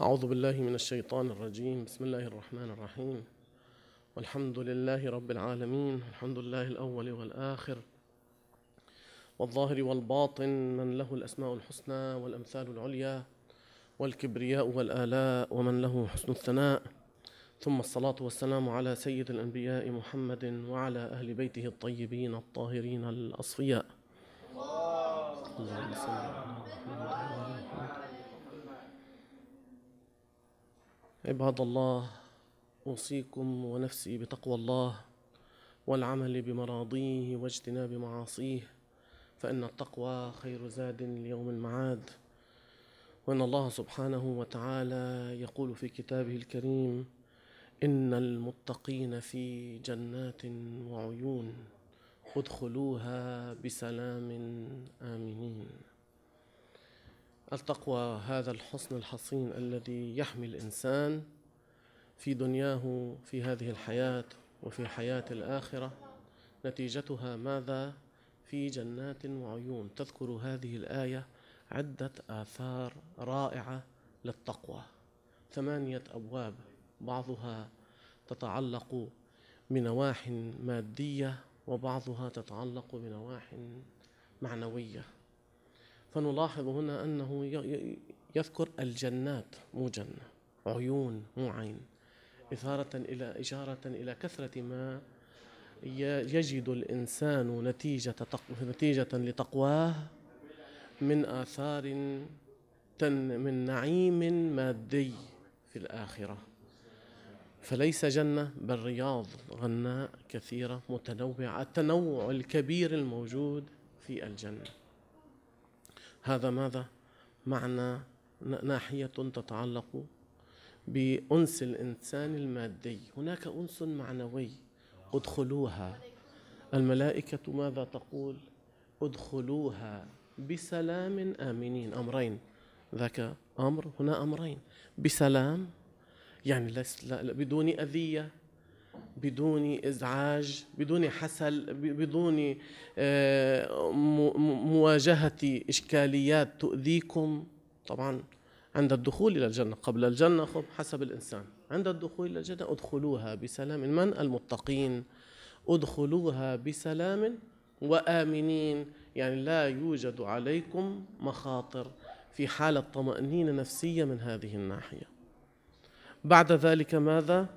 أعوذ بالله من الشيطان الرجيم بسم الله الرحمن الرحيم والحمد لله رب العالمين الحمد لله الأول والآخر والظاهر والباطن من له الأسماء الحسنى والأمثال العليا والكبرياء والآلاء ومن له حسن الثناء ثم الصلاة والسلام على سيد الأنبياء محمد وعلى أهل بيته الطيبين الطاهرين الأصفياء اللهم صل على محمد عباد الله اوصيكم ونفسي بتقوى الله والعمل بمراضيه واجتناب معاصيه فان التقوى خير زاد ليوم المعاد وان الله سبحانه وتعالى يقول في كتابه الكريم ان المتقين في جنات وعيون ادخلوها بسلام امنين التقوى هذا الحصن الحصين الذي يحمي الانسان في دنياه في هذه الحياه وفي حياه الاخره نتيجتها ماذا في جنات وعيون تذكر هذه الايه عده اثار رائعه للتقوى ثمانيه ابواب بعضها تتعلق بنواح ماديه وبعضها تتعلق بنواح معنويه فنلاحظ هنا أنه يذكر الجنات مو جنة عيون مو عين إثارة إلى إشارة إلى كثرة ما يجد الإنسان نتيجة نتيجة لتقواه من آثار من نعيم مادي في الآخرة فليس جنة بل رياض غناء كثيرة متنوعة التنوع الكبير الموجود في الجنة هذا ماذا معنى ناحيه تتعلق بانس الانسان المادي هناك انس معنوي ادخلوها الملائكه ماذا تقول ادخلوها بسلام امنين امرين ذاك امر هنا امرين بسلام يعني بدون اذيه بدون ازعاج بدون حسل بدون آه، مواجهه اشكاليات تؤذيكم طبعا عند الدخول الى الجنه قبل الجنه حسب الانسان عند الدخول الى الجنه ادخلوها بسلام من المتقين ادخلوها بسلام وامنين يعني لا يوجد عليكم مخاطر في حاله طمانينه نفسيه من هذه الناحيه بعد ذلك ماذا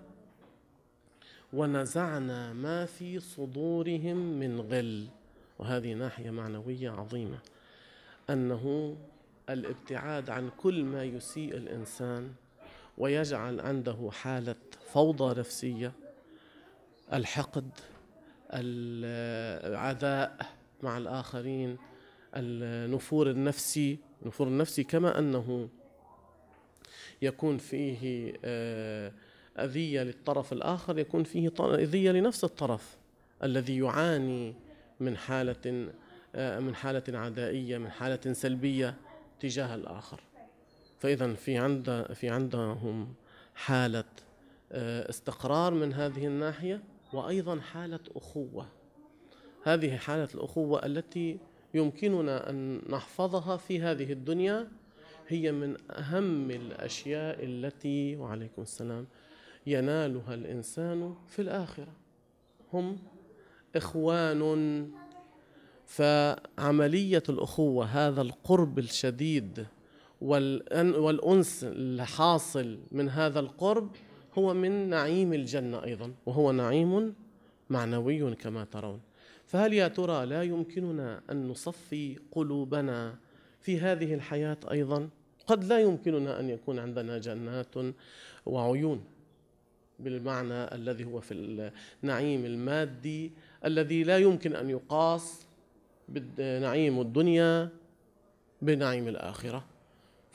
ونزعنا ما في صدورهم من غل وهذه ناحيه معنويه عظيمه انه الابتعاد عن كل ما يسيء الانسان ويجعل عنده حاله فوضى نفسيه الحقد العداء مع الاخرين النفور النفسي النفور النفسي كما انه يكون فيه آه أذية للطرف الآخر يكون فيه أذية لنفس الطرف الذي يعاني من حالة آه، من حالة عدائية من حالة سلبية تجاه الآخر فإذا في عند في عندهم حالة آه، استقرار من هذه الناحية وأيضا حالة أخوة هذه حالة الأخوة التي يمكننا أن نحفظها في هذه الدنيا هي من أهم الأشياء التي وعليكم السلام ينالها الانسان في الاخره هم اخوان فعمليه الاخوه هذا القرب الشديد والانس الحاصل من هذا القرب هو من نعيم الجنه ايضا وهو نعيم معنوي كما ترون فهل يا ترى لا يمكننا ان نصفي قلوبنا في هذه الحياه ايضا قد لا يمكننا ان يكون عندنا جنات وعيون بالمعنى الذي هو في النعيم المادي الذي لا يمكن ان يقاس نعيم الدنيا بنعيم الاخره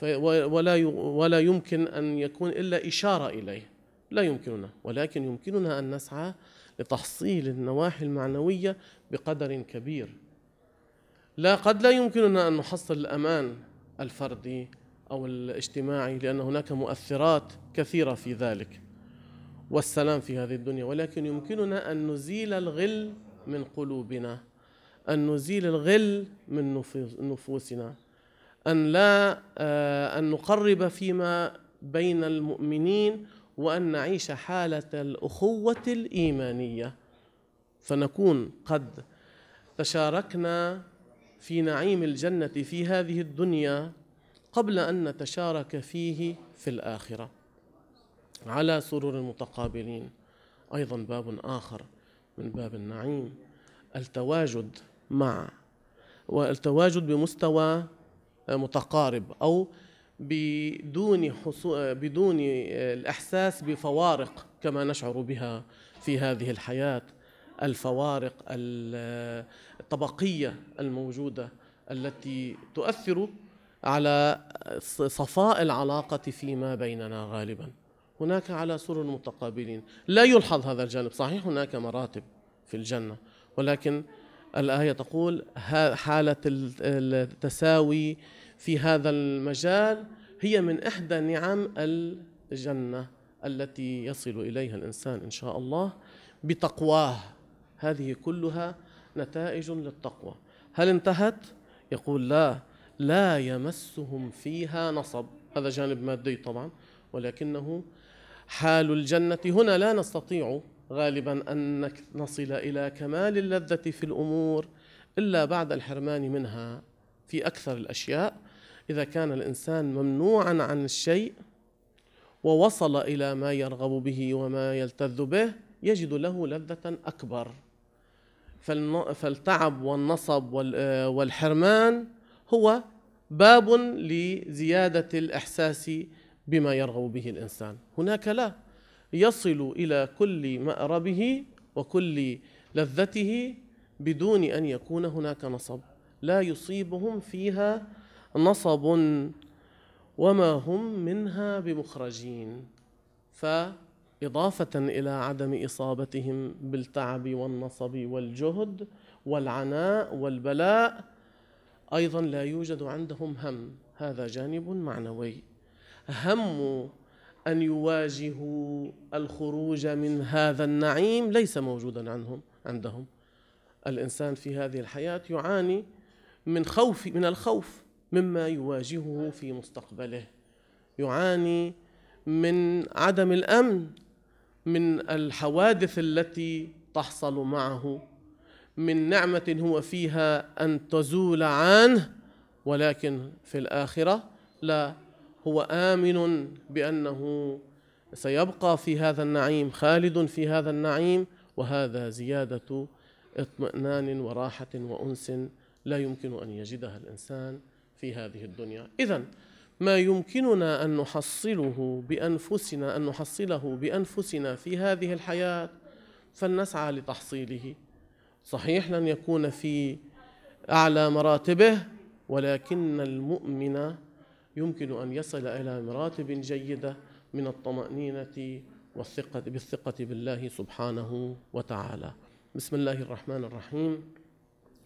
ولا ولا يمكن ان يكون الا اشاره اليه لا يمكننا ولكن يمكننا ان نسعى لتحصيل النواحي المعنويه بقدر كبير لا قد لا يمكننا ان نحصل الامان الفردي او الاجتماعي لان هناك مؤثرات كثيره في ذلك والسلام في هذه الدنيا ولكن يمكننا أن نزيل الغل من قلوبنا أن نزيل الغل من نفوسنا أن لا آه، أن نقرب فيما بين المؤمنين وأن نعيش حالة الأخوة الإيمانية فنكون قد تشاركنا في نعيم الجنة في هذه الدنيا قبل أن نتشارك فيه في الآخرة على سرور المتقابلين ايضا باب اخر من باب النعيم التواجد مع والتواجد بمستوى متقارب او بدون حصول بدون الاحساس بفوارق كما نشعر بها في هذه الحياه الفوارق الطبقيه الموجوده التي تؤثر على صفاء العلاقه فيما بيننا غالبا هناك على سرر متقابلين لا يلحظ هذا الجانب صحيح هناك مراتب في الجنة ولكن الآية تقول حالة التساوي في هذا المجال هي من إحدى نعم الجنة التي يصل إليها الإنسان إن شاء الله بتقواه هذه كلها نتائج للتقوى هل انتهت؟ يقول لا لا يمسهم فيها نصب هذا جانب مادي طبعا ولكنه حال الجنة هنا لا نستطيع غالبا أن نصل إلى كمال اللذة في الأمور إلا بعد الحرمان منها في أكثر الأشياء إذا كان الإنسان ممنوعا عن الشيء ووصل إلى ما يرغب به وما يلتذ به يجد له لذة أكبر فالتعب والنصب آه، والحرمان هو باب لزيادة الإحساس بما يرغب به الانسان هناك لا يصل الى كل ماربه وكل لذته بدون ان يكون هناك نصب لا يصيبهم فيها نصب وما هم منها بمخرجين فاضافه الى عدم اصابتهم بالتعب والنصب والجهد والعناء والبلاء ايضا لا يوجد عندهم هم هذا جانب معنوي هموا أن يواجهوا الخروج من هذا النعيم ليس موجودا عنهم عندهم الإنسان في هذه الحياة يعاني من خوف من الخوف مما يواجهه في مستقبله يعاني من عدم الامن من الحوادث التي تحصل معه من نعمه هو فيها ان تزول عنه ولكن في الاخره لا هو آمن بأنه سيبقى في هذا النعيم خالد في هذا النعيم وهذا زيادة اطمئنان وراحة وأنس لا يمكن أن يجدها الإنسان في هذه الدنيا إذا ما يمكننا أن نحصله بأنفسنا أن نحصله بأنفسنا في هذه الحياة فلنسعى لتحصيله صحيح لن يكون في أعلى مراتبه ولكن المؤمن يمكن أن يصل إلى مراتب جيدة من الطمأنينة والثقة بالثقة بالله سبحانه وتعالى بسم الله الرحمن الرحيم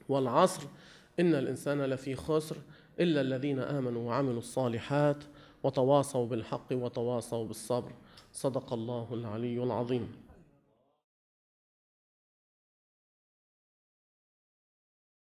والعصر إن الإنسان لفي خسر إلا الذين آمنوا وعملوا الصالحات وتواصوا بالحق وتواصوا بالصبر صدق الله العلي العظيم